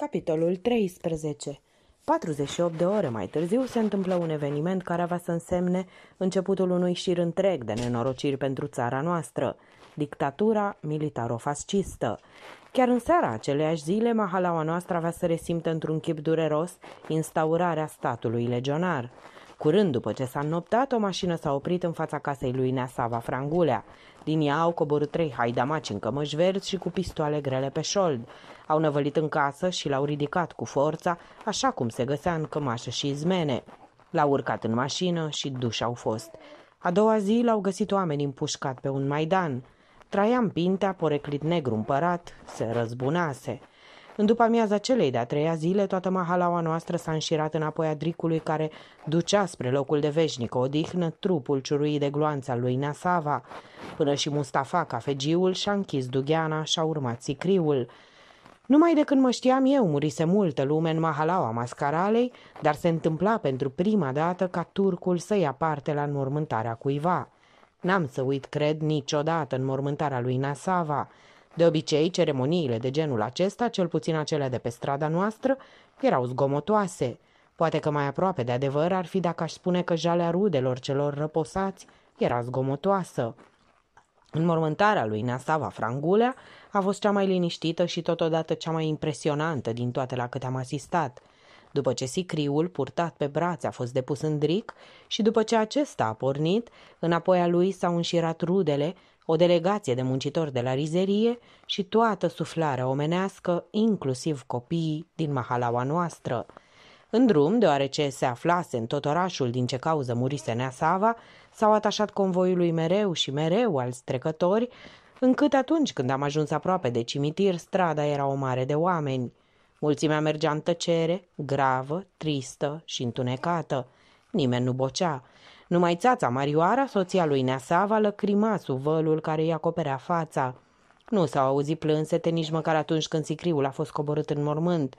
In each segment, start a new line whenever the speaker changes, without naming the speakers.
Capitolul 13 48 de ore mai târziu se întâmplă un eveniment care avea să însemne începutul unui șir întreg de nenorociri pentru țara noastră, dictatura militarofascistă. Chiar în seara aceleiași zile, mahalaua noastră avea să resimtă într-un chip dureros instaurarea statului legionar. Curând după ce s-a înoptat, o mașină s-a oprit în fața casei lui Neasava Frangulea ea au coborât trei haidamaci în cămăși verzi și cu pistoale grele pe șold. Au năvălit în casă și l-au ridicat cu forța, așa cum se găsea în cămașă și izmene. L-au urcat în mașină și duși au fost. A doua zi l-au găsit oameni împușcat pe un maidan. Traian Pintea, poreclit negru împărat, se răzbunase. În după amiaza celei de-a treia zile, toată mahalaua noastră s-a înșirat înapoi a dricului care ducea spre locul de veșnic o odihnă trupul ciurui de gloanța lui Nasava. Până și Mustafa, cafegiul, și-a închis dugheana și-a urmat sicriul. Numai de când mă știam eu, murise multă lume în mahalaua mascaralei, dar se întâmpla pentru prima dată ca turcul să ia parte la înmormântarea cuiva. N-am să uit, cred, niciodată în mormântarea lui Nasava, de obicei, ceremoniile de genul acesta, cel puțin acelea de pe strada noastră, erau zgomotoase. Poate că mai aproape de adevăr ar fi dacă aș spune că jalea rudelor celor răposați era zgomotoasă. Înmormântarea lui Nasava Frangulea a fost cea mai liniștită și totodată cea mai impresionantă din toate la câte am asistat. După ce sicriul purtat pe brațe a fost depus în dric și după ce acesta a pornit, înapoi a lui s-au înșirat rudele o delegație de muncitori de la rizerie și toată suflarea omenească, inclusiv copiii din mahalaua noastră. În drum, deoarece se aflase în tot orașul din ce cauză murise Neasava, s-au atașat convoiului mereu și mereu alți trecători, încât atunci când am ajuns aproape de cimitir, strada era o mare de oameni. Mulțimea mergea în tăcere, gravă, tristă și întunecată. Nimeni nu bocea. Numai țața Marioara, soția lui Neasava, lăcrima vălul care îi acoperea fața. Nu s-au auzit plânsete nici măcar atunci când sicriul a fost coborât în mormânt.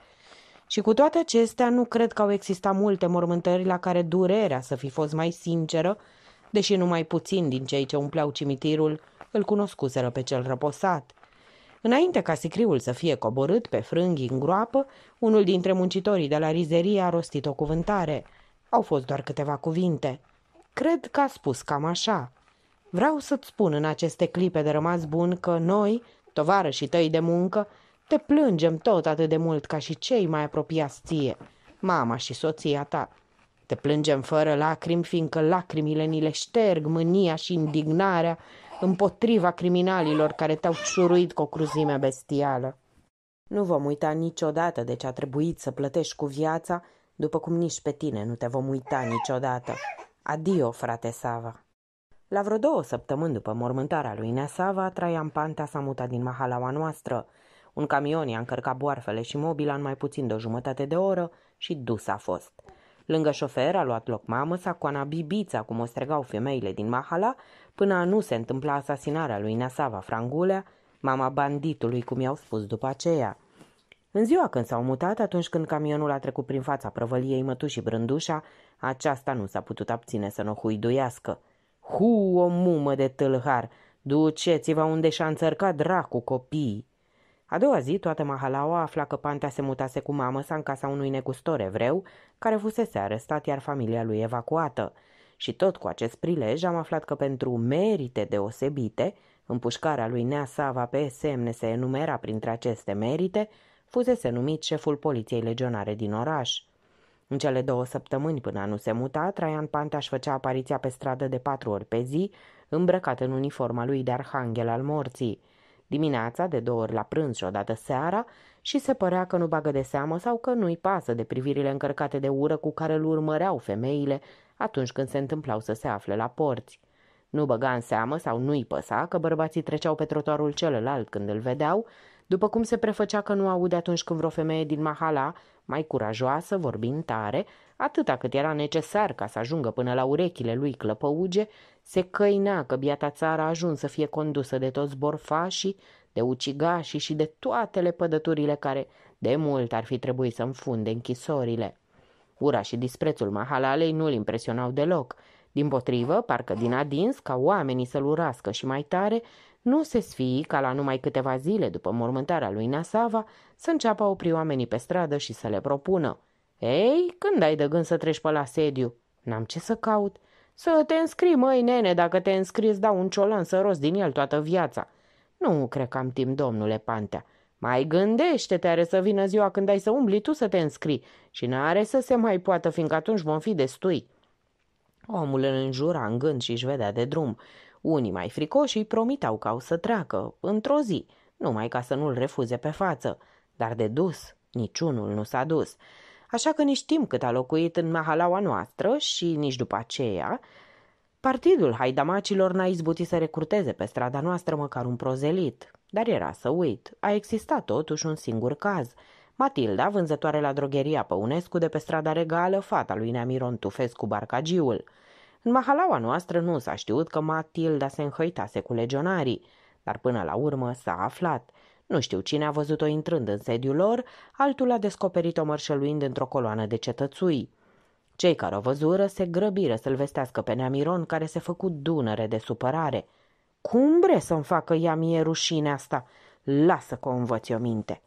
Și cu toate acestea, nu cred că au existat multe mormântări la care durerea să fi fost mai sinceră, deși numai puțin din cei ce umpleau cimitirul îl cunoscuseră pe cel răposat. Înainte ca sicriul să fie coborât pe frânghi în groapă, unul dintre muncitorii de la rizerie a rostit o cuvântare. Au fost doar câteva cuvinte. Cred că a spus cam așa. Vreau să-ți spun în aceste clipe de rămas bun că noi, tovarășii tăi de muncă, te plângem tot atât de mult ca și cei mai apropiați ție, mama și soția ta. Te plângem fără lacrimi, fiindcă lacrimile ni le șterg mânia și indignarea împotriva criminalilor care te-au ciuruit cu o cruzime bestială. Nu vom uita niciodată de ce a trebuit să plătești cu viața, după cum nici pe tine nu te vom uita niciodată. Adio, frate Sava! La vreo două săptămâni după mormântarea lui Neasava, Traian Pantea s-a mutat din mahalaua noastră. Un camion i-a încărcat boarfele și mobila în mai puțin de o jumătate de oră și dus a fost. Lângă șofer a luat loc mamă, sacoana bibița, cum o stregau femeile din mahala, până a nu se întâmpla asasinarea lui Neasava Frangulea, mama banditului, cum i-au spus după aceea. În ziua când s-au mutat, atunci când camionul a trecut prin fața prăvăliei mătușii Brândușa, aceasta nu s-a putut abține să nu huiduiască. Hu, o mumă de tâlhar! Duceți-vă unde și-a înțărcat dracu copiii! A doua zi, toată Mahalaua afla că Pantea se mutase cu mamă sa în casa unui negustor evreu, care fusese arestat, iar familia lui evacuată. Și tot cu acest prilej am aflat că pentru merite deosebite, împușcarea lui Nea Sava pe semne se enumera printre aceste merite, fusese numit șeful poliției legionare din oraș. În cele două săptămâni până nu se muta, Traian Pantea își făcea apariția pe stradă de patru ori pe zi, îmbrăcat în uniforma lui de arhanghel al morții. Dimineața, de două ori la prânz și odată seara, și se părea că nu bagă de seamă sau că nu-i pasă de privirile încărcate de ură cu care îl urmăreau femeile atunci când se întâmplau să se afle la porți. Nu băga în seamă sau nu-i păsa că bărbații treceau pe trotuarul celălalt când îl vedeau după cum se prefăcea că nu aude atunci când vreo femeie din Mahala, mai curajoasă, vorbind tare, atâta cât era necesar ca să ajungă până la urechile lui clăpăuge, se căina că biata țara a ajuns să fie condusă de toți borfașii, de ucigașii și de toate lepădăturile care de mult ar fi trebuit să înfunde închisorile. Ura și disprețul Mahalalei nu-l impresionau deloc. Din potrivă, parcă din adins, ca oamenii să-l urască și mai tare, nu se sfii ca la numai câteva zile după mormântarea lui Nasava să înceapă a opri oamenii pe stradă și să le propună. Ei, când ai de gând să treci pe la sediu? N-am ce să caut. Să te înscrii, măi, nene, dacă te înscrii îți dau un ciolan să rost din el toată viața. Nu cred că am timp, domnule Pantea. Mai gândește-te, are să vină ziua când ai să umbli tu să te înscrii și n-are să se mai poată, fiindcă atunci vom fi destui. Omul îl înjura în gând și își vedea de drum. Unii mai fricoși îi promiteau că au să treacă, într-o zi, numai ca să nu-l refuze pe față, dar de dus niciunul nu s-a dus. Așa că nici timp cât a locuit în mahalaua noastră și nici după aceea, partidul haidamacilor n-a izbutit să recruteze pe strada noastră măcar un prozelit. Dar era să uit, a existat totuși un singur caz – Matilda, vânzătoare la drogheria Păunescu de pe strada regală, fata lui Neamiron Tufescu Barcagiul. În mahalaua noastră nu s-a știut că Matilda se înhăitase cu legionarii, dar până la urmă s-a aflat. Nu știu cine a văzut-o intrând în sediul lor, altul a descoperit-o mărșăluind într-o coloană de cetățui. Cei care o văzură se grăbiră să-l vestească pe Neamiron, care se făcu dunăre de supărare. Cum bre să-mi facă ea mie rușine asta? Lasă că o învăț eu minte.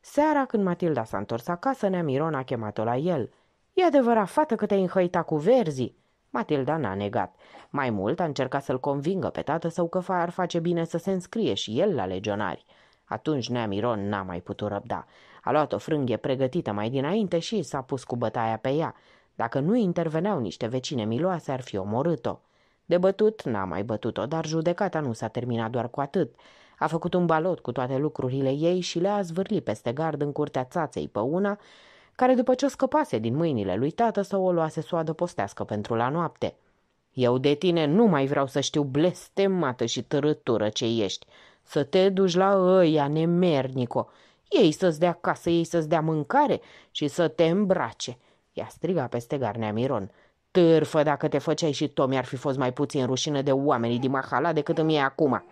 Seara, când Matilda s-a întors acasă, Neamiron a chemat-o la el. E adevărat, fată, că te-ai înhăita cu verzii!" Matilda n-a negat. Mai mult a încercat să-l convingă pe tată său că ar face bine să se înscrie și el la legionari. Atunci Neamiron n-a mai putut răbda. A luat o frânghie pregătită mai dinainte și s-a pus cu bătaia pe ea. Dacă nu interveneau niște vecine miloase, ar fi omorât-o. De bătut n-a mai bătut-o, dar judecata nu s-a terminat doar cu atât. A făcut un balot cu toate lucrurile ei și le-a zvârlit peste gard în curtea țaței pe una care după ce o scăpase din mâinile lui tată să o luase să o adăpostească pentru la noapte. Eu de tine nu mai vreau să știu blestemată și târătură ce ești. Să te duci la ăia, nemernico. Ei să-ți dea casă, ei să-ți dea mâncare și să te îmbrace. Ea striga peste garnea Miron. Târfă, dacă te făceai și Tomi ar fi fost mai puțin rușină de oamenii din Mahala decât îmi e acum.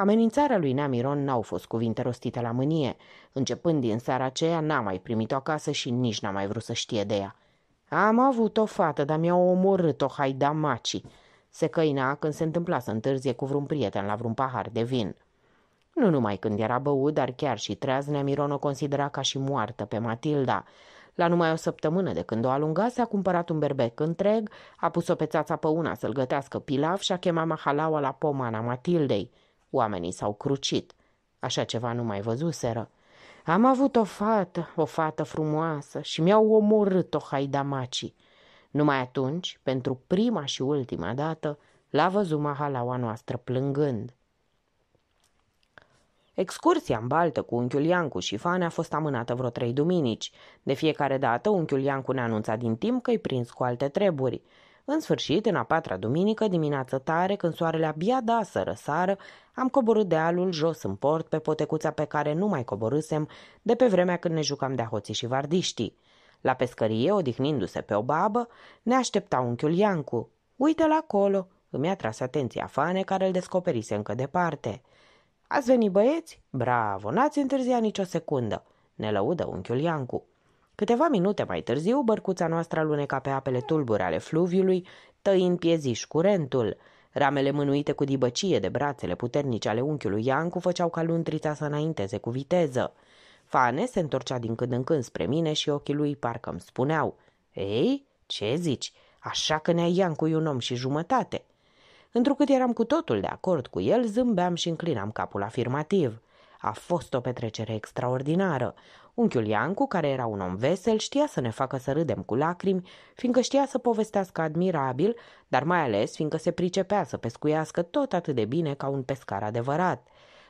Amenințarea lui Namiron n-au fost cuvinte rostite la mânie. Începând din seara aceea, n-a mai primit-o acasă și nici n-a mai vrut să știe de ea. Am avut o fată, dar mi-a omorât-o haidamaci. Se căina când se întâmpla să întârzie cu vreun prieten la vreun pahar de vin. Nu numai când era băut, dar chiar și treaz, Nemiron o considera ca și moartă pe Matilda. La numai o săptămână de când o alungase, a cumpărat un berbec întreg, a pus-o pe țața pe una să-l gătească pilaf și a chemat mahalaua la pomana Matildei. Oamenii s-au crucit. Așa ceva nu mai văzuseră. Am avut o fată, o fată frumoasă și mi-au omorât-o haidamacii. Numai atunci, pentru prima și ultima dată, l-a văzut mahalaua noastră plângând. Excursia în baltă cu unchiul Iancu și Fane a fost amânată vreo trei duminici. De fiecare dată, unchiul Iancu ne anunța din timp că-i prins cu alte treburi. În sfârșit, în a patra duminică, dimineață tare, când soarele abia da să răsară, am coborât dealul jos în port pe potecuța pe care nu mai coborâsem de pe vremea când ne jucam de hoții și vardiștii. La pescărie, odihnindu-se pe o babă, ne aștepta unchiul Iancu. Uite-l acolo!" îmi a tras atenția Fane, care îl descoperise încă departe. Ați venit băieți? Bravo, n-ați întârziat nicio secundă!" ne lăudă unchiul Iancu. Câteva minute mai târziu, bărcuța noastră aluneca pe apele tulburi ale fluviului, tăind pieziș curentul. Ramele mânuite cu dibăcie de brațele puternice ale unchiului Iancu făceau ca luntrița să înainteze cu viteză. Fane se întorcea din când în când spre mine și ochii lui parcă îmi spuneau Ei, ce zici? Așa că ne-ai Iancu un om și jumătate." Întrucât eram cu totul de acord cu el, zâmbeam și înclinam capul afirmativ. A fost o petrecere extraordinară. Unchiul Iancu, care era un om vesel, știa să ne facă să râdem cu lacrimi, fiindcă știa să povestească admirabil, dar mai ales fiindcă se pricepea să pescuiască tot atât de bine ca un pescar adevărat.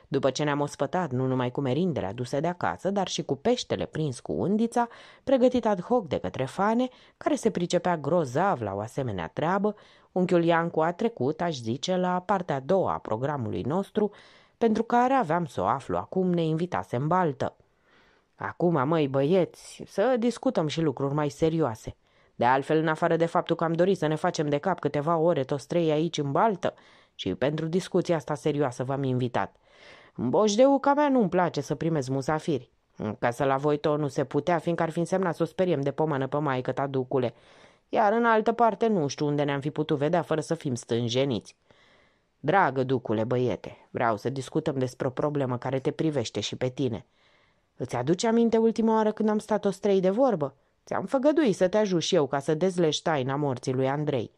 După ce ne-am ospătat nu numai cu merindele aduse de acasă, dar și cu peștele prins cu undița, pregătit ad hoc de către fane, care se pricepea grozav la o asemenea treabă, unchiul Iancu a trecut, aș zice, la partea a doua a programului nostru, pentru care aveam să o aflu acum, ne invitase în baltă. Acum, măi, băieți, să discutăm și lucruri mai serioase. De altfel, în afară de faptul că am dorit să ne facem de cap câteva ore toți trei aici în baltă, și pentru discuția asta serioasă v-am invitat. Boșdeuca mea nu-mi place să primez musafiri. Ca să la voi tot nu se putea, fiindcă ar fi însemnat să o speriem de pomană pe maică ta, ducule. Iar în altă parte nu știu unde ne-am fi putut vedea fără să fim stânjeniți. Dragă ducule băiete, vreau să discutăm despre o problemă care te privește și pe tine – Îți aduce aminte ultima oară când am stat o strei de vorbă? Ți-am făgăduit să te ajut și eu ca să dezlești taina morții lui Andrei.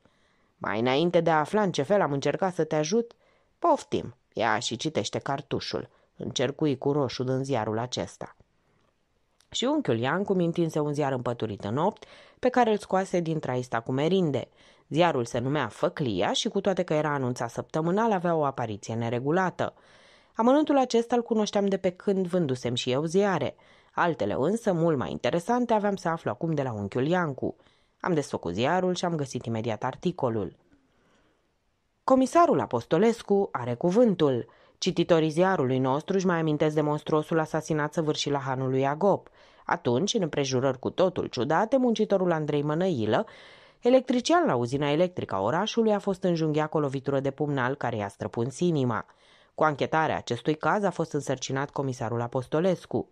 Mai înainte de a afla în ce fel am încercat să te ajut, poftim, ia și citește cartușul, încercui cu roșu din ziarul acesta. Și unchiul Iancu mintinse un ziar împăturit în opt, pe care îl scoase din traista cu merinde. Ziarul se numea Făclia și cu toate că era anunțat săptămânal, avea o apariție neregulată. Amănuntul acesta îl cunoșteam de pe când vândusem și eu ziare. Altele însă, mult mai interesante, aveam să aflu acum de la unchiul Iancu. Am desfăcut ziarul și am găsit imediat articolul. Comisarul Apostolescu are cuvântul. Cititorii ziarului nostru își mai amintesc de monstruosul asasinat săvârșit la hanul lui Agop. Atunci, în împrejurări cu totul ciudate, muncitorul Andrei Mănăilă, electrician la uzina electrică a orașului, a fost înjunghiat cu o lovitură de pumnal care i-a străpuns inima. Cu anchetarea acestui caz a fost însărcinat comisarul Apostolescu.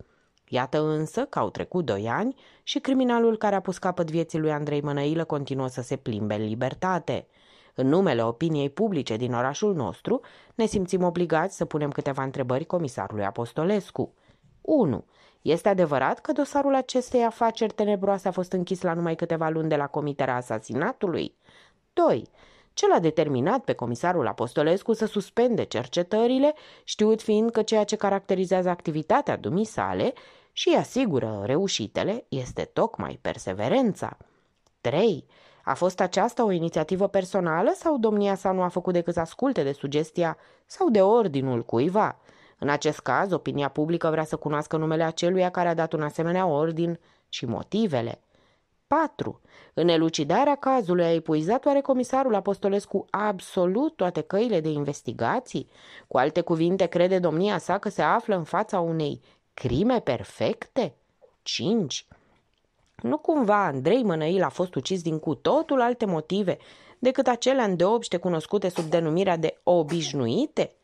Iată însă că au trecut doi ani și criminalul care a pus capăt vieții lui Andrei Mănăilă continuă să se plimbe în libertate. În numele opiniei publice din orașul nostru, ne simțim obligați să punem câteva întrebări comisarului Apostolescu. 1. Este adevărat că dosarul acestei afaceri tenebroase a fost închis la numai câteva luni de la comiterea asasinatului? 2 ce l-a determinat pe comisarul Apostolescu să suspende cercetările, știut fiind că ceea ce caracterizează activitatea dumii sale și asigură reușitele este tocmai perseverența. 3. A fost aceasta o inițiativă personală sau domnia sa nu a făcut decât să asculte de sugestia sau de ordinul cuiva? În acest caz, opinia publică vrea să cunoască numele aceluia care a dat un asemenea ordin și motivele. 4. În elucidarea cazului a epuizat oare comisarul Apostolescu absolut toate căile de investigații? Cu alte cuvinte, crede domnia sa că se află în fața unei crime perfecte? 5. Nu cumva Andrei Mănăil a fost ucis din cu totul alte motive decât acele îndeobște cunoscute sub denumirea de obișnuite?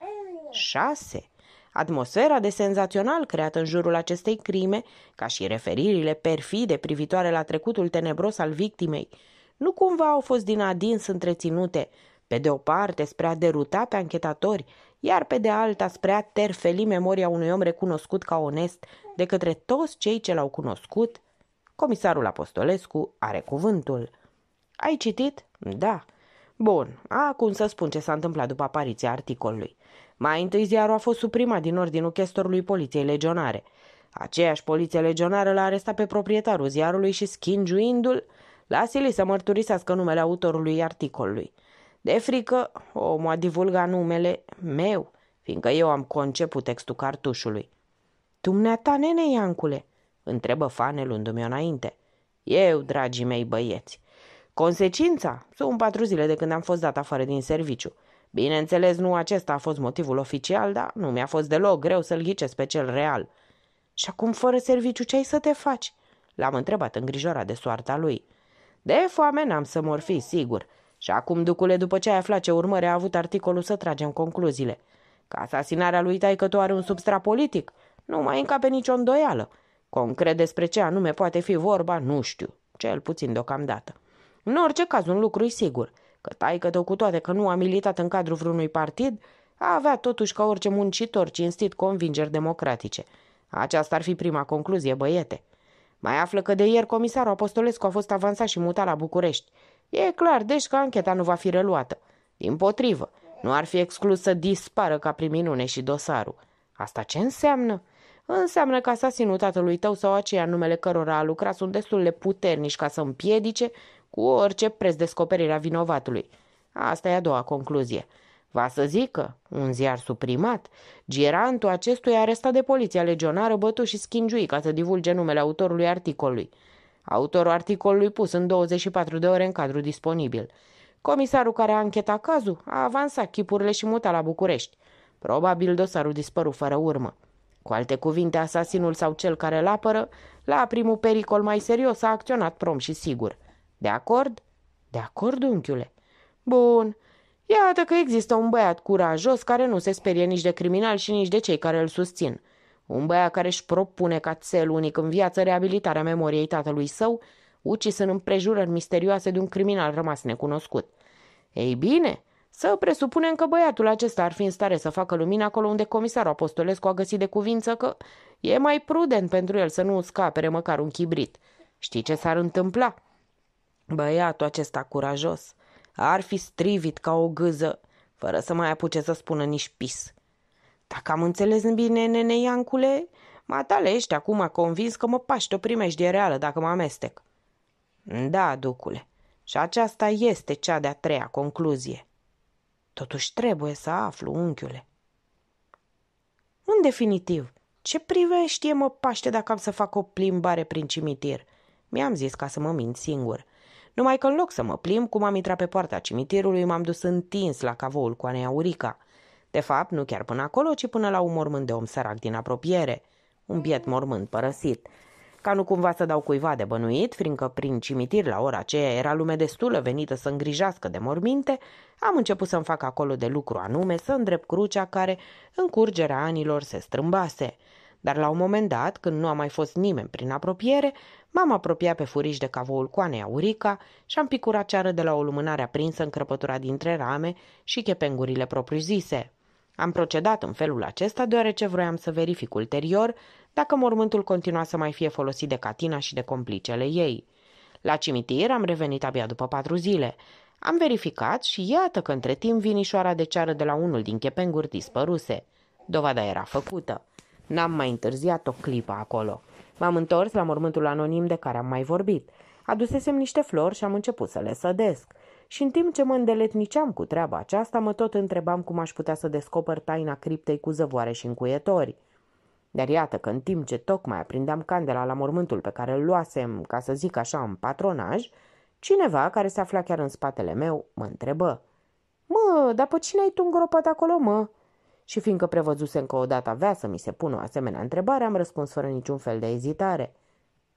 6. Atmosfera de senzațional creată în jurul acestei crime, ca și referirile perfide privitoare la trecutul tenebros al victimei, nu cumva au fost din adins întreținute, pe de o parte spre a deruta pe anchetatori, iar pe de alta spre a terfeli memoria unui om recunoscut ca onest de către toți cei ce l-au cunoscut? Comisarul Apostolescu are cuvântul. Ai citit? Da. Bun, acum să spun ce s-a întâmplat după apariția articolului. Mai întâi ziarul a fost suprimat din ordinul chestorului poliției legionare. Aceeași poliție legionară l-a arestat pe proprietarul ziarului și, schingiuindu-l, l-a silit să mărturisească numele autorului articolului. De frică, omul a divulgat numele meu, fiindcă eu am conceput textul cartușului. Dumneata, nene Iancule?" întrebă fanel luându-mi înainte. Eu, dragii mei băieți. Consecința? Sunt patru zile de când am fost dat afară din serviciu. Bineînțeles, nu acesta a fost motivul oficial, dar nu mi-a fost deloc greu să-l ghicesc pe cel real. Și acum, fără serviciu, ce ai să te faci? L-am întrebat îngrijora de soarta lui. De foame n-am să mor fi, sigur. Și acum, ducule, după ce ai aflat ce urmări a avut articolul, să tragem concluziile. Că asasinarea lui tu are un substrat politic, nu mai încape nicio îndoială. Concret despre ce anume poate fi vorba, nu știu, cel puțin deocamdată. În orice caz, un lucru e sigur – că taică tău cu toate că nu a militat în cadrul vreunui partid, a avea totuși ca orice muncitor cinstit convingeri democratice. Aceasta ar fi prima concluzie, băiete. Mai află că de ieri comisarul Apostolescu a fost avansat și mutat la București. E clar, deci că ancheta nu va fi reluată. Din potrivă, nu ar fi exclus să dispară ca priminune și dosarul. Asta ce înseamnă? Înseamnă că asasinul tatălui tău sau aceia numele cărora a lucrat sunt destul de puternici ca să împiedice cu orice preț descoperirea vinovatului. Asta e a doua concluzie. Va să zică, un ziar suprimat, girantul acestuia arestat de poliția legionară bătut și schingiui ca să divulge numele autorului articolului. Autorul articolului pus în 24 de ore în cadru disponibil. Comisarul care a închetat cazul a avansat chipurile și mutat la București. Probabil dosarul dispăru fără urmă. Cu alte cuvinte, asasinul sau cel care îl apără, la primul pericol mai serios, a acționat prom și sigur – de acord? De acord, unchiule. Bun. Iată că există un băiat curajos care nu se sperie nici de criminal și nici de cei care îl susțin. Un băiat care își propune ca cel unic în viață reabilitarea memoriei tatălui său, ucis în împrejurări misterioase de un criminal rămas necunoscut. Ei bine, să presupunem că băiatul acesta ar fi în stare să facă lumină acolo unde comisarul apostolescu a găsit de cuvință că e mai prudent pentru el să nu scapere măcar un chibrit. Știi ce s-ar întâmpla? Băiatul acesta curajos ar fi strivit ca o gâză, fără să mai apuce să spună nici pis. Dacă am înțeles bine, nene Iancule, mă ești acum convins că mă paște o de reală dacă mă amestec. Da, ducule, și aceasta este cea de-a treia concluzie. Totuși trebuie să aflu, unchiule. În definitiv, ce privește mă paște dacă am să fac o plimbare prin cimitir? Mi-am zis ca să mă mint singur – numai că în loc să mă plim, cum am intrat pe poarta cimitirului, m-am dus întins la cavoul cu Anea Urica. De fapt, nu chiar până acolo, ci până la un mormânt de om sărac din apropiere. Un biet mormânt părăsit. Ca nu cumva să dau cuiva de bănuit, fiindcă prin cimitir la ora aceea era lume destulă venită să îngrijească de morminte, am început să-mi fac acolo de lucru anume să îndrept crucea care, în curgerea anilor, se strâmbase – dar la un moment dat, când nu a mai fost nimeni prin apropiere, m-am apropiat pe furiș de cavoul coanei aurica și am picurat ceară de la o lumânare aprinsă în crăpătura dintre rame și chepengurile propriu-zise. Am procedat în felul acesta deoarece vroiam să verific ulterior dacă mormântul continua să mai fie folosit de Catina și de complicele ei. La cimitir am revenit abia după patru zile. Am verificat și iată că între timp vinișoara de ceară de la unul din chepenguri dispăruse. Dovada era făcută. N-am mai întârziat o clipă acolo. M-am întors la mormântul anonim de care am mai vorbit. Adusesem niște flori și am început să le sădesc. Și în timp ce mă îndeletniceam cu treaba aceasta, mă tot întrebam cum aș putea să descoper taina criptei cu zăvoare și încuietori. Dar iată că în timp ce tocmai aprindeam candela la mormântul pe care îl luasem, ca să zic așa, în patronaj, cineva care se afla chiar în spatele meu mă întrebă. Mă, dar pe cine ai tu îngropat acolo, mă?" Și fiindcă prevăzusem că dată avea să mi se pună o asemenea întrebare, am răspuns fără niciun fel de ezitare.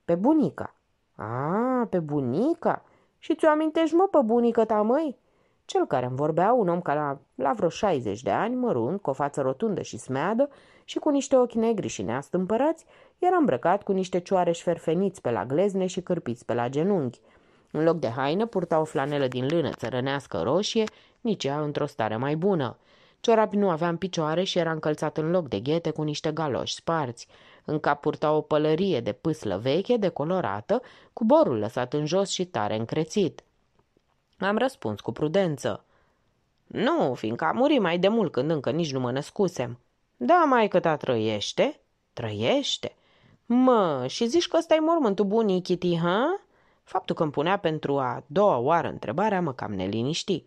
Pe bunica. A, pe bunica? Și ți-o amintești, mă, pe bunica ta, măi? Cel care îmi vorbea, un om ca la, la vreo 60 de ani, mărunt, cu o față rotundă și smeadă și cu niște ochi negri și neastâmpărați, era îmbrăcat cu niște cioareși ferfeniți pe la glezne și cârpiți pe la genunchi. În loc de haină purta o flanelă din lână țărănească roșie, nici ea într-o stare mai bună. Ciorapi nu avea în picioare și era încălțat în loc de ghete cu niște galoși sparți. În cap purta o pălărie de pâslă veche, decolorată, cu borul lăsat în jos și tare încrețit. Am răspuns cu prudență. Nu, fiindcă a murit mai de mult când încă nici nu mă născusem. Da, mai că ta trăiește? Trăiește? Mă, și zici că ăsta e mormântul bunii, Kitty, ha? Faptul că îmi punea pentru a doua oară întrebarea mă cam neliniști.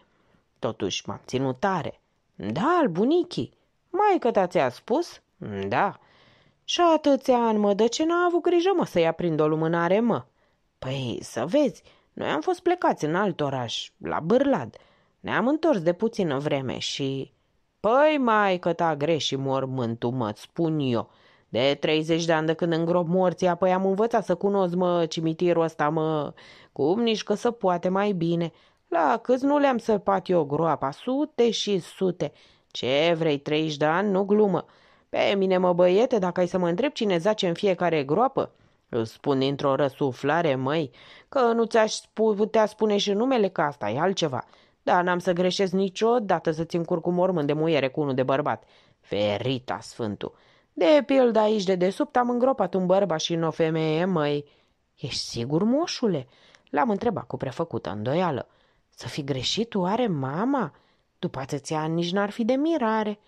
Totuși m-am ținut tare. Da, al bunicii. Mai ta ți-a spus? Da. Și atâția ani, mă, de ce n-a avut grijă, mă, să-i aprind o lumânare, mă? Păi, să vezi, noi am fost plecați în alt oraș, la Bârlad. Ne-am întors de puțină vreme și... Păi, mai că ta greși mormântul, mă, spun eu. De 30 de ani de când îngrop morții, apoi am învățat să cunosc, mă, cimitirul ăsta, mă, cum nici că să poate mai bine. La câți nu le-am săpat eu groapa, sute și sute. Ce vrei, 30 de ani, nu glumă. Pe mine mă băiete, dacă ai să mă întreb cine zace în fiecare groapă, îți spun dintr-o răsuflare, măi, că nu ți-aș putea spune și numele, că asta e altceva. Dar n-am să greșesc niciodată să-ți încurc cu mormânt de muiere cu unul de bărbat. Ferita, sfântul! De pildă aici de desubt am îngropat un bărbat și în o femeie, măi. Ești sigur, moșule?" L-am întrebat cu prefăcută îndoială. Să fi greșit oare mama? După atâția ani nici n-ar fi de mirare.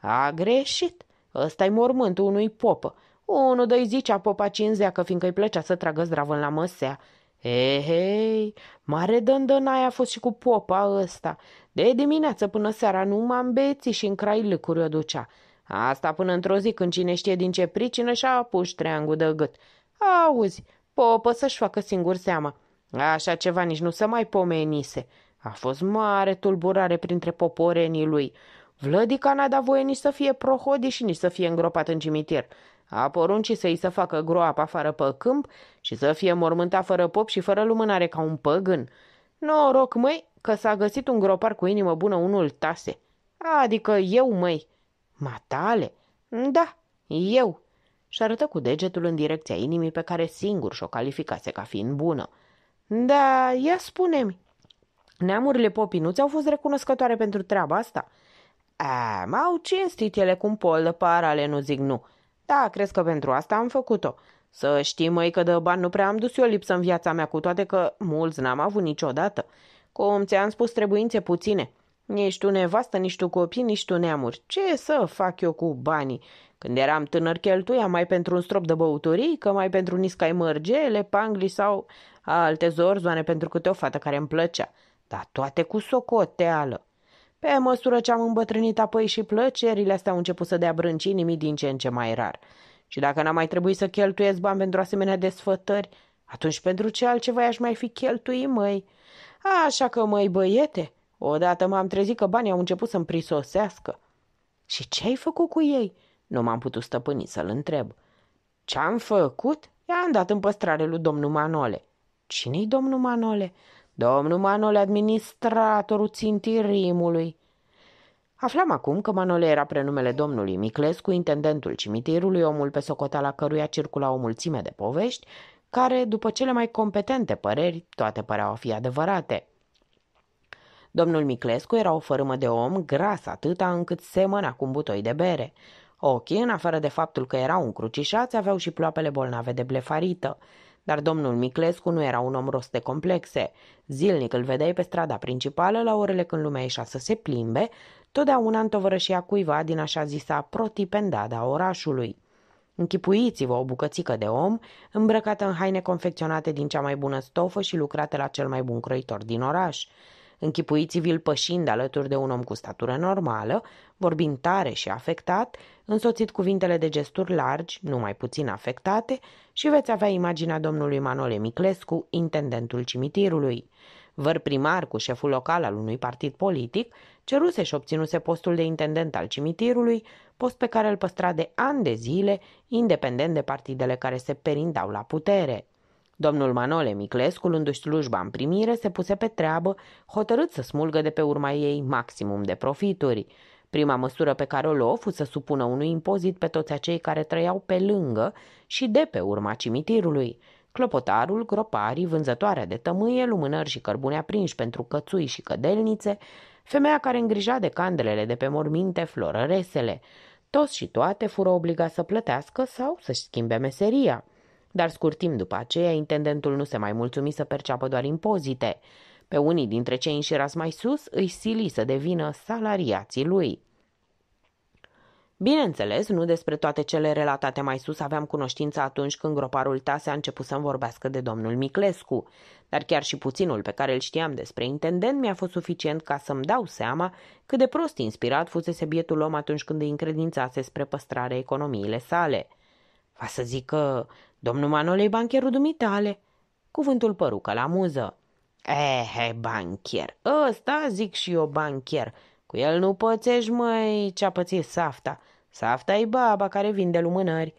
A greșit. ăsta i mormântul unui popă. Unul dă-i zicea popa că fiindcă îi plăcea să tragă zdravă la măsea. Ehei, mare dândănaia a fost și cu popa ăsta. De dimineață până seara nu m-am beții și în crai lâcuri o ducea. Asta până într-o zi când cine știe din ce pricină și-a pus treangul de gât. Auzi, popă să-și facă singur seama. Așa ceva nici nu se mai pomenise. A fost mare tulburare printre poporenii lui. Vlădica n-a dat voie nici să fie prohodi și nici să fie îngropat în cimitir. A poruncit să-i să facă groapa afară pe câmp și să fie mormântat fără pop și fără lumânare ca un păgân. Noroc, măi, că s-a găsit un gropar cu inimă bună unul tase. Adică eu, măi. Matale? Da, eu. Și arătă cu degetul în direcția inimii pe care singur și-o calificase ca fiind bună – da, ia spune-mi, neamurile popinuți au fost recunoscătoare pentru treaba asta. A, m-au cinstit ele cu un pol de parale, nu zic nu. Da, crezi că pentru asta am făcut-o. Să știi, măi, că de bani nu prea am dus eu lipsă în viața mea, cu toate că mulți n-am avut niciodată. Cum ți-am spus, trebuințe puține. Nici tu nevastă, nici tu copii, nici tu neamuri. Ce să fac eu cu banii? Când eram tânăr cheltuia mai pentru un strop de băuturii, că mai pentru niscai mărgele, pangli sau alte zorzoane pentru câte o fată care îmi plăcea, dar toate cu socoteală. Pe măsură ce am îmbătrânit apoi și plăcerile astea au început să dea brânci nimic din ce în ce mai rar. Și dacă n-am mai trebuit să cheltuiesc bani pentru asemenea desfătări, atunci pentru ce altceva i-aș mai fi cheltuit, măi? Așa că, măi, băiete, odată m-am trezit că banii au început să-mi prisosească. Și ce ai făcut cu ei?" Nu m-am putut stăpâni să-l întreb. Ce-am făcut? I-am dat în păstrare lui domnul Manole. Cine-i domnul Manole? Domnul Manole, administratorul țintirimului. Aflam acum că Manole era prenumele domnului Miclescu, intendentul cimitirului, omul pe socoteala căruia circula o mulțime de povești, care, după cele mai competente păreri, toate păreau a fi adevărate. Domnul Miclescu era o fărâmă de om gras atâta încât semăna cu un butoi de bere. Ochii, în afară de faptul că erau încrucișați, aveau și ploapele bolnave de blefarită. Dar domnul Miclescu nu era un om rost de complexe. Zilnic îl vedeai pe strada principală la orele când lumea ieșea să se plimbe, totdeauna întovărășia cuiva din așa zisa protipendada orașului. Închipuiți-vă o bucățică de om îmbrăcată în haine confecționate din cea mai bună stofă și lucrate la cel mai bun croitor din oraș. Închipuiți-vi-l pășind alături de un om cu statură normală, vorbind tare și afectat, însoțit cuvintele de gesturi largi, numai puțin afectate, și veți avea imaginea domnului Manole Miclescu, intendentul cimitirului. Văr primar cu șeful local al unui partid politic, ceruse și obținuse postul de intendent al cimitirului, post pe care îl păstra de ani de zile, independent de partidele care se perindau la putere. Domnul Manole Miclescu, luându-și slujba în primire, se puse pe treabă, hotărât să smulgă de pe urma ei maximum de profituri. Prima măsură pe care o luă fu să supună unui impozit pe toți acei care trăiau pe lângă și de pe urma cimitirului. Clopotarul, groparii, vânzătoarea de tămâie, lumânări și cărbune aprinși pentru cățui și cădelnițe, femeia care îngrija de candelele de pe morminte floreresele, Toți și toate fură obligați să plătească sau să-și schimbe meseria – dar scurt timp după aceea, intendentul nu se mai mulțumi să perceapă doar impozite. Pe unii dintre cei înșirați mai sus îi sili să devină salariații lui. Bineînțeles, nu despre toate cele relatate mai sus aveam cunoștință atunci când groparul Tase a început să-mi vorbească de domnul Miclescu, dar chiar și puținul pe care îl știam despre intendent mi-a fost suficient ca să-mi dau seama cât de prost inspirat fusese bietul om atunci când îi încredințase spre păstrare economiile sale. Va să zic că Domnul Manole e bancherul dumitale. Cuvântul părucă la muză. Ehe, bancher, ăsta zic și eu bancher. Cu el nu pățești, măi, ce-a pățit Safta. Safta e baba care vinde lumânări.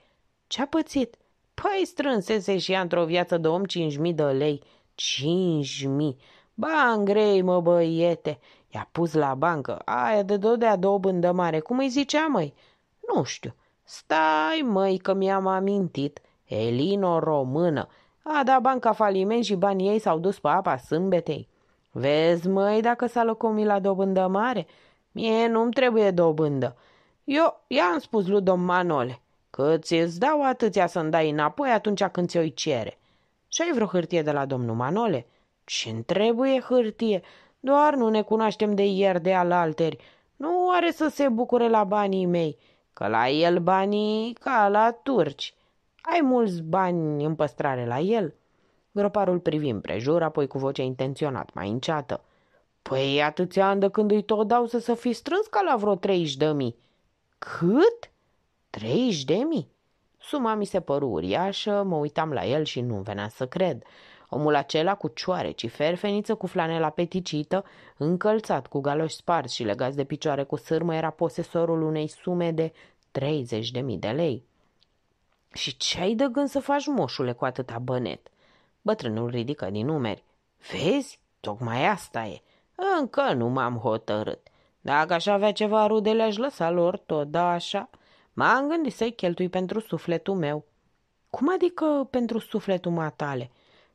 Ce-a pățit? Păi strânsese și ea într-o viață de om cinci mii de lei. Cinci mii! Ba, grei mă, băiete! I-a pus la bancă. Aia de dodea bândă mare. Cum îi zicea, măi? Nu știu. Stai, măi, că mi-am amintit. Elino-română. A dat banca faliment și banii ei s-au dus pe apa sâmbetei. Vezi, măi, dacă s-a locomit la dobândă mare? Mie nu-mi trebuie dobândă. Eu i-am spus lui domn Manole, că ți-ți dau atâția să-mi dai înapoi atunci când ți-o-i cere. Și ai vreo hârtie de la domnul Manole? ce trebuie hârtie? Doar nu ne cunoaștem de ieri de al alteri. Nu are să se bucure la banii mei, că la el banii ca la turci. Ai mulți bani în păstrare la el?" Groparul privi împrejur, apoi cu vocea intenționat mai înceată. Păi atâția ani de când îi tot dau să, să fi strâns ca la vreo 30 de mii. Cât? 30 de mii? Suma mi se păru uriașă, mă uitam la el și nu venea să cred. Omul acela cu și ferfeniță cu flanela peticită, încălțat cu galoși sparți și legați de picioare cu sârmă, era posesorul unei sume de 30.000 de lei. Și ce ai de gând să faci, moșule, cu atâta bănet? Bătrânul ridică din numeri. Vezi? Tocmai asta e. Încă nu m-am hotărât. Dacă aș avea ceva rudele aș lăsa lor tot, da așa. M-am gândit să-i cheltui pentru sufletul meu. Cum adică pentru sufletul matale?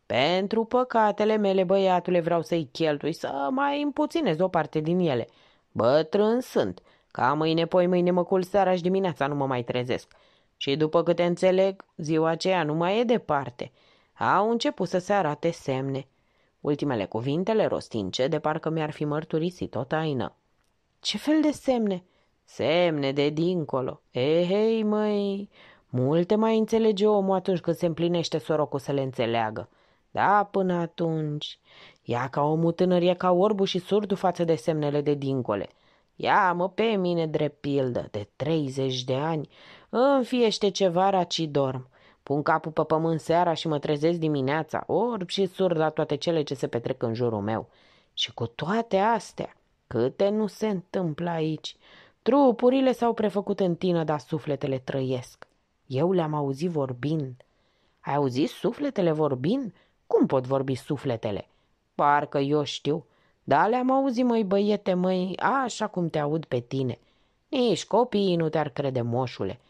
Pentru păcatele mele, băiatule, vreau să-i cheltui, să mai împuținez o parte din ele. Bătrân sunt, ca mâine, poi mâine mă cul seara și dimineața nu mă mai trezesc. Și după câte înțeleg, ziua aceea nu mai e departe. Au început să se arate semne. Ultimele cuvintele rostince de parcă mi-ar fi mărturisit o taină. Ce fel de semne? Semne de dincolo. Ehei, eh, măi, multe mai înțelege omul atunci când se împlinește sorocul să le înțeleagă. Da, până atunci. Ia ca omul tânăr e ca orbu și surdu față de semnele de dincole. Ia mă pe mine drept pildă, de treizeci de ani, îmi fiește ceva dorm, Pun capul pe pământ seara și mă trezesc dimineața, orb și sur la toate cele ce se petrec în jurul meu. Și cu toate astea, câte nu se întâmplă aici. Trupurile s-au prefăcut în tine, dar sufletele trăiesc. Eu le-am auzit vorbind. Ai auzit sufletele vorbind? Cum pot vorbi sufletele? Parcă eu știu, dar le-am auzit, măi băiete, măi, așa cum te aud pe tine. Nici copiii nu te-ar crede, moșule.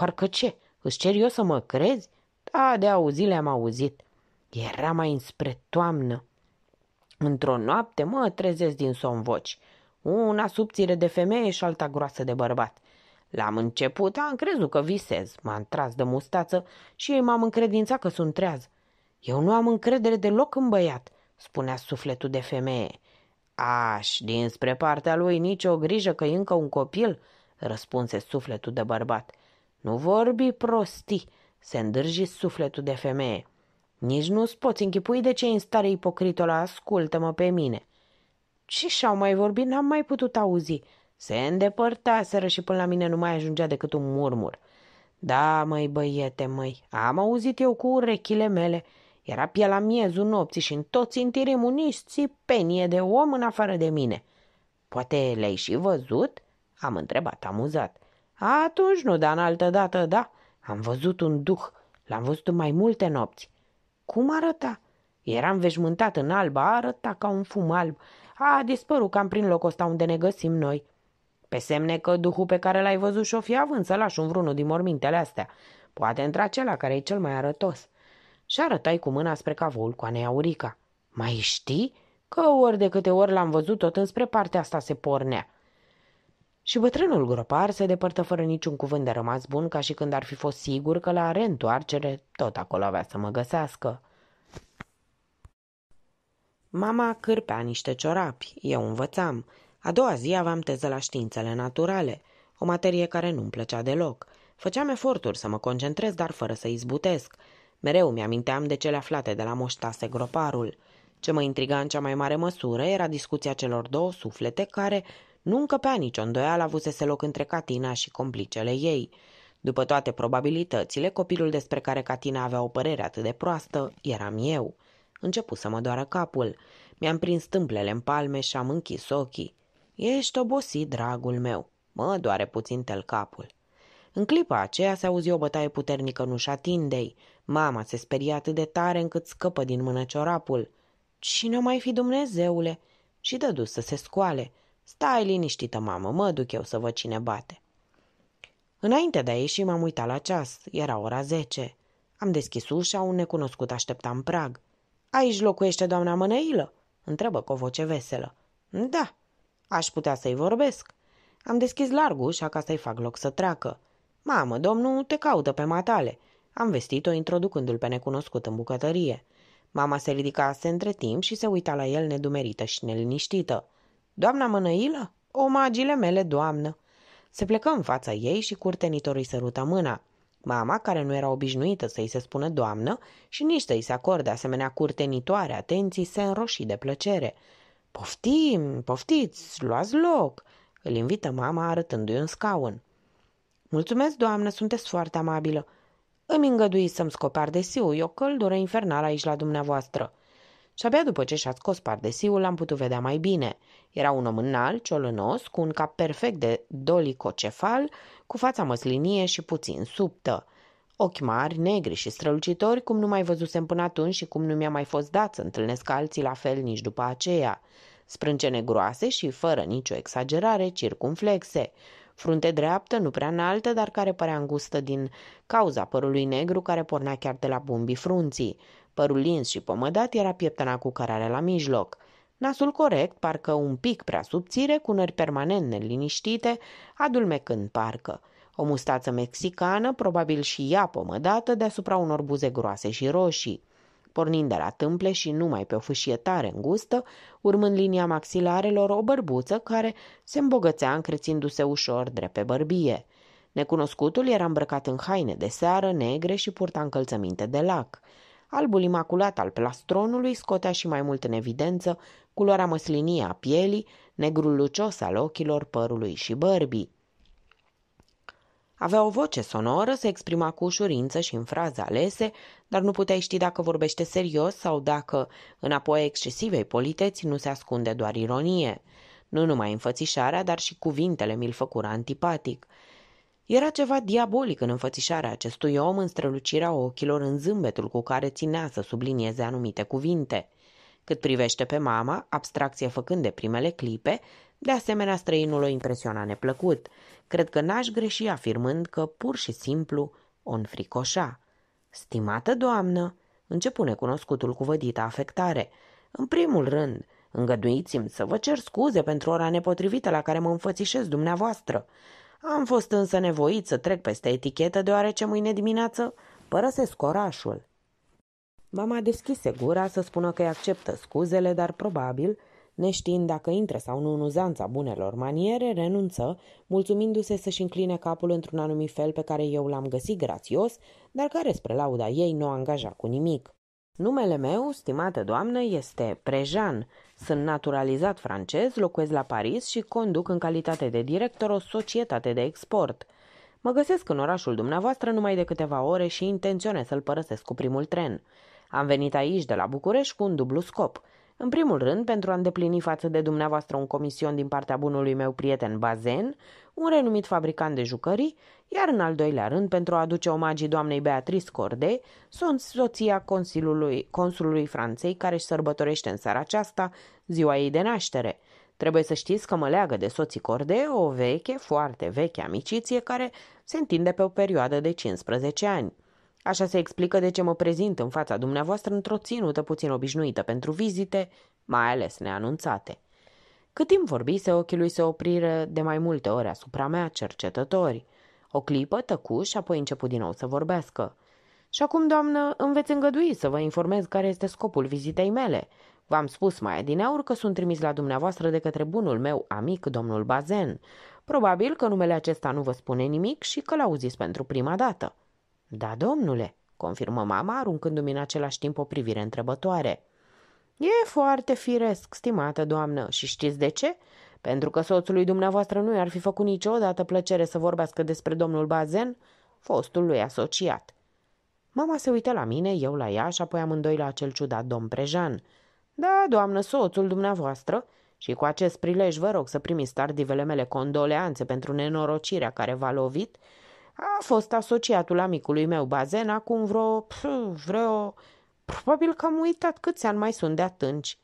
Parcă ce? Îți cer eu să mă crezi? Da, de auzi le-am auzit. Era mai înspre toamnă. Într-o noapte mă trezesc din somn voci. Una subțire de femeie și alta groasă de bărbat. L-am început, am crezut că visez. M-am tras de mustață și m-am încredințat că sunt treaz. Eu nu am încredere deloc în băiat, spunea sufletul de femeie. Aș, dinspre partea lui nicio grijă că e încă un copil, răspunse sufletul de bărbat. Nu vorbi prostii, se îndârji sufletul de femeie. Nici nu-ți poți închipui de ce în stare ipocritul ascultă-mă pe mine. Ce și-au mai vorbit, n-am mai putut auzi. Se îndepărtaseră și până la mine nu mai ajungea decât un murmur. Da, măi băiete, măi, am auzit eu cu urechile mele. Era pia la miezul nopții și în toți intirimul unii penie de om în afară de mine. Poate le-ai și văzut? Am întrebat amuzat. Atunci nu, dar în altă dată, da. Am văzut un duh. L-am văzut în mai multe nopți. Cum arăta? Era înveșmântat în alb. arăta ca un fum alb. A dispărut cam prin locul ăsta unde ne găsim noi. Pe semne că duhul pe care l-ai văzut și-o fi având să lași un vrunul din mormintele astea. Poate într-acela care e cel mai arătos. Și arătai cu mâna spre cavoul cu Aurica. Mai știi? Că ori de câte ori l-am văzut, tot înspre partea asta se pornea. Și bătrânul gropar se depărtă fără niciun cuvânt de rămas bun, ca și când ar fi fost sigur că la reîntoarcere tot acolo avea să mă găsească. Mama cârpea niște ciorapi, eu învățam. A doua zi aveam teză la științele naturale, o materie care nu-mi plăcea deloc. Făceam eforturi să mă concentrez, dar fără să izbutesc. Mereu mi-aminteam de cele aflate de la moștase groparul. Ce mă intriga în cea mai mare măsură era discuția celor două suflete care, nu încăpea nicio îndoială avusese loc între Catina și complicele ei. După toate probabilitățile, copilul despre care Catina avea o părere atât de proastă eram eu. Începu să mă doară capul. Mi-am prins tâmplele în palme și am închis ochii. Ești obosit, dragul meu. Mă doare puțin tel capul. În clipa aceea se auzi o bătaie puternică în ușa tindei. Mama se speria atât de tare încât scăpă din mână ciorapul. Cine mai fi Dumnezeule? Și dădu să se scoale. Stai liniștită, mamă, mă duc eu să văd cine bate. Înainte de a ieși m-am uitat la ceas, era ora 10. Am deschis ușa, un necunoscut aștepta în prag. Aici locuiește doamna Mănăilă?" întrebă cu o voce veselă. Da, aș putea să-i vorbesc. Am deschis larg ușa ca să-i fac loc să treacă. Mamă, domnul, te caută pe matale. Am vestit-o introducându-l pe necunoscut în bucătărie. Mama se ridicase între timp și se uita la el nedumerită și neliniștită. Doamna Mănăilă? O, magile mele, doamnă! Se plecă în fața ei și curtenitorii sărută mâna. Mama, care nu era obișnuită să-i se spună doamnă și nici să-i se acorde asemenea curtenitoare atenții, se înroși de plăcere. Poftim, poftiți, luați loc!" îl invită mama arătându-i un scaun. Mulțumesc, doamnă, sunteți foarte amabilă. Îmi îngădui să-mi scopar de siu, e o căldură infernală aici la dumneavoastră. Și abia după ce și-a scos pardesiul, l-am putut vedea mai bine. Era un om înalt, ciolănos, cu un cap perfect de dolicocefal, cu fața măslinie și puțin subtă. Ochi mari, negri și strălucitori, cum nu mai văzusem până atunci și cum nu mi-a mai fost dat să întâlnesc alții la fel nici după aceea. Sprâncene groase și, fără nicio exagerare, circumflexe. Frunte dreaptă, nu prea înaltă, dar care părea îngustă din cauza părului negru care pornea chiar de la bumbii frunții. Părul lins și pomădat era pieptăna cu cărare la mijloc. Nasul corect, parcă un pic prea subțire, cu nări permanent neliniștite, adulmecând parcă. O mustață mexicană, probabil și ea pomădată, deasupra unor buze groase și roșii. Pornind de la tâmple și numai pe o fâșie tare îngustă, urmând linia maxilarelor, o bărbuță care se îmbogățea încrețindu-se ușor drept pe bărbie. Necunoscutul era îmbrăcat în haine de seară negre și purta încălțăminte de lac. Albul imaculat al plastronului scotea și mai mult în evidență culoarea măslinie a pielii, negrul lucios al ochilor, părului și bărbii. Avea o voce sonoră, se exprima cu ușurință și în fraze alese, dar nu puteai ști dacă vorbește serios sau dacă, înapoi excesivei politeți, nu se ascunde doar ironie. Nu numai înfățișarea, dar și cuvintele mi-l făcura antipatic. Era ceva diabolic în înfățișarea acestui om, în strălucirea ochilor, în zâmbetul cu care ținea să sublinieze anumite cuvinte. Cât privește pe mama, abstracție făcând de primele clipe, de asemenea străinul o impresiona neplăcut. Cred că n-aș greși afirmând că, pur și simplu, o înfricoșa. Stimată doamnă, începune cunoscutul cu vădita afectare. În primul rând, îngăduiți-mi să vă cer scuze pentru ora nepotrivită la care mă înfățișez dumneavoastră. Am fost însă nevoit să trec peste etichetă deoarece mâine dimineață părăsesc orașul. Mama deschise gura să spună că îi acceptă scuzele, dar probabil, neștiind dacă intre sau nu în uzanța bunelor maniere, renunță, mulțumindu-se să-și încline capul într-un anumit fel pe care eu l-am găsit grațios, dar care spre lauda ei nu angaja cu nimic. Numele meu, stimată doamnă, este Prejean. Sunt naturalizat francez, locuiesc la Paris și conduc în calitate de director o societate de export. Mă găsesc în orașul dumneavoastră numai de câteva ore și intenționez să-l părăsesc cu primul tren. Am venit aici de la București cu un dublu scop. În primul rând, pentru a îndeplini față de dumneavoastră un comision din partea bunului meu prieten Bazen un renumit fabricant de jucării, iar în al doilea rând, pentru a aduce omagii doamnei Beatrice Corde, sunt soția consilului, consulului Franței, care își sărbătorește în seara aceasta ziua ei de naștere. Trebuie să știți că mă leagă de soții Corde o veche, foarte veche amiciție care se întinde pe o perioadă de 15 ani. Așa se explică de ce mă prezint în fața dumneavoastră într-o ținută puțin obișnuită pentru vizite, mai ales neanunțate. Cât timp vorbise, ochii lui se opriră de mai multe ori asupra mea, cercetători. O clipă tăcu și apoi început din nou să vorbească. Și acum, doamnă, îmi veți îngădui să vă informez care este scopul vizitei mele. V-am spus mai adineaur că sunt trimis la dumneavoastră de către bunul meu amic, domnul Bazen. Probabil că numele acesta nu vă spune nimic și că l-auziți pentru prima dată. Da, domnule, confirmă mama, aruncându-mi în același timp o privire întrebătoare. E foarte firesc, stimată doamnă, și știți de ce? Pentru că soțului dumneavoastră nu i-ar fi făcut niciodată plăcere să vorbească despre domnul Bazen, fostul lui asociat. Mama se uită la mine, eu la ea și apoi amândoi la acel ciudat domn Prejan. Da, doamnă, soțul dumneavoastră, și cu acest prilej vă rog să primiți tardivele mele condoleanțe pentru nenorocirea care v-a lovit, a fost asociatul amicului meu Bazen acum vreo, pf, vreo Probabil că am uitat câți ani mai sunt de atunci.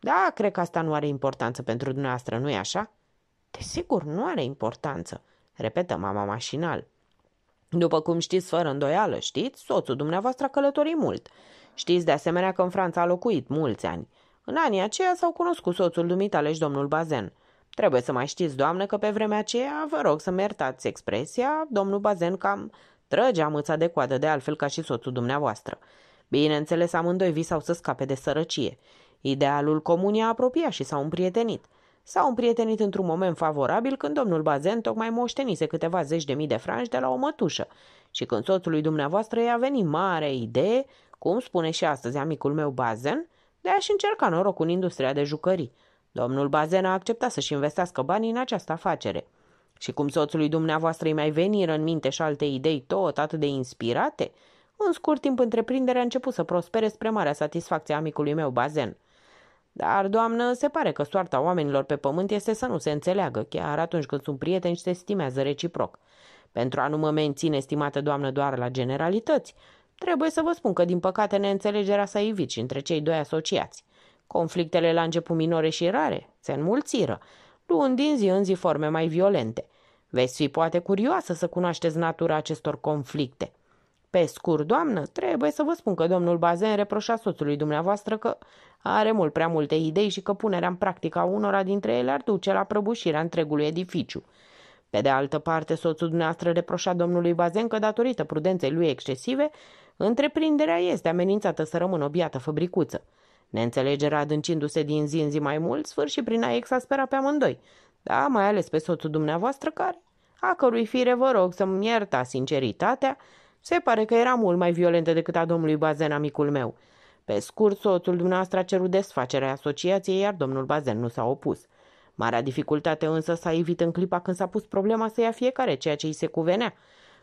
Da, cred că asta nu are importanță pentru dumneavoastră, nu-i așa? Desigur, nu are importanță, repetă mama mașinal. După cum știți fără îndoială, știți, soțul dumneavoastră a călătorit mult. Știți de asemenea că în Franța a locuit mulți ani. În anii aceia s-au cunoscut soțul dumitale și domnul Bazen. Trebuie să mai știți, doamnă, că pe vremea aceea, vă rog să-mi iertați expresia, domnul Bazen cam trăgea mâța de coadă de altfel ca și soțul dumneavoastră. Bineînțeles, amândoi visau să scape de sărăcie. Idealul comun i-a apropiat și s-au împrietenit. S-au împrietenit într-un moment favorabil când domnul Bazen tocmai moștenise câteva zeci de mii de franci de la o mătușă și când lui dumneavoastră i-a venit mare idee, cum spune și astăzi amicul meu Bazen, de a-și încerca noroc în industria de jucării. Domnul Bazen a acceptat să-și investească banii în această afacere. Și cum soțului dumneavoastră îi mai veniră în minte și alte idei tot atât de inspirate – în scurt timp, întreprinderea a început să prospere spre marea satisfacție a amicului meu bazen. Dar, doamnă, se pare că soarta oamenilor pe pământ este să nu se înțeleagă, chiar atunci când sunt prieteni și se stimează reciproc. Pentru a nu mă menține, estimată doamnă, doar la generalități, trebuie să vă spun că, din păcate, neînțelegerea s-a ivit și între cei doi asociați. Conflictele la început minore și rare se înmulțiră, luând din zi în zi forme mai violente. Veți fi poate curioasă să cunoașteți natura acestor conflicte – pe scurt, doamnă, trebuie să vă spun că domnul Bazen reproșa soțului dumneavoastră că are mult prea multe idei și că punerea în practică a unora dintre ele ar duce la prăbușirea întregului edificiu. Pe de altă parte, soțul dumneavoastră reproșa domnului Bazen că, datorită prudenței lui excesive, întreprinderea este amenințată să rămână obiată fabricuță. Neînțelegerea adâncindu-se din zi în zi mai mult, sfârși prin a exaspera pe amândoi, da, mai ales pe soțul dumneavoastră care, a cărui fire vă rog să-mi ierta sinceritatea, se pare că era mult mai violentă decât a domnului Bazen, amicul meu. Pe scurt, soțul dumneavoastră a cerut desfacerea asociației, iar domnul Bazen nu s-a opus. Marea dificultate însă s-a evit în clipa când s-a pus problema să ia fiecare ceea ce îi se cuvenea.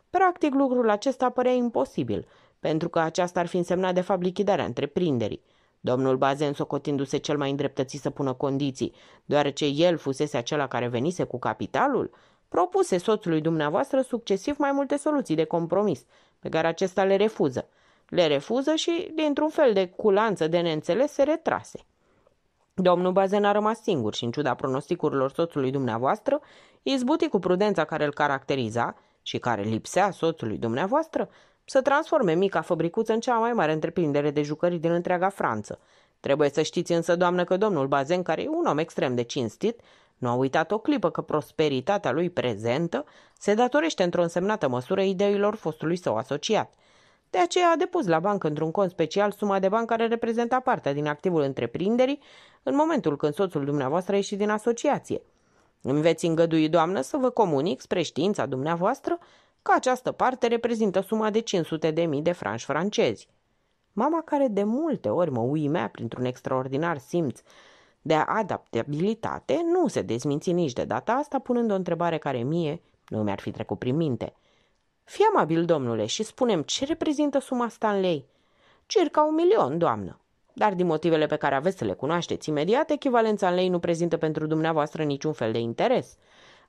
Practic, lucrul acesta părea imposibil, pentru că aceasta ar fi însemnat de fapt lichidarea întreprinderii. Domnul Bazen, socotindu-se cel mai îndreptățit să pună condiții, deoarece el fusese acela care venise cu capitalul, propuse soțului dumneavoastră succesiv mai multe soluții de compromis, pe care acesta le refuză. Le refuză și, dintr-un fel de culanță de neînțeles, se retrase. Domnul Bazen a rămas singur și, în ciuda pronosticurilor soțului dumneavoastră, izbuti cu prudența care îl caracteriza și care lipsea soțului dumneavoastră, să transforme mica fabricuță în cea mai mare întreprindere de jucării din întreaga Franță. Trebuie să știți însă, doamnă, că domnul Bazen, care e un om extrem de cinstit, nu a uitat o clipă că prosperitatea lui prezentă se datorește într-o însemnată măsură ideilor fostului său asociat. De aceea a depus la bancă într-un cont special suma de bani care reprezenta partea din activul întreprinderii în momentul când soțul dumneavoastră a ieșit din asociație. Îmi veți îngădui, doamnă, să vă comunic spre știința dumneavoastră că această parte reprezintă suma de 500 de mii de franci francezi. Mama care de multe ori mă uimea printr-un extraordinar simț de adaptabilitate nu se dezminți nici de data asta, punând o întrebare care mie nu mi-ar fi trecut prin minte. Fii amabil, domnule, și spunem ce reprezintă suma asta în lei. Circa un milion, doamnă. Dar din motivele pe care aveți să le cunoașteți imediat, echivalența în lei nu prezintă pentru dumneavoastră niciun fel de interes.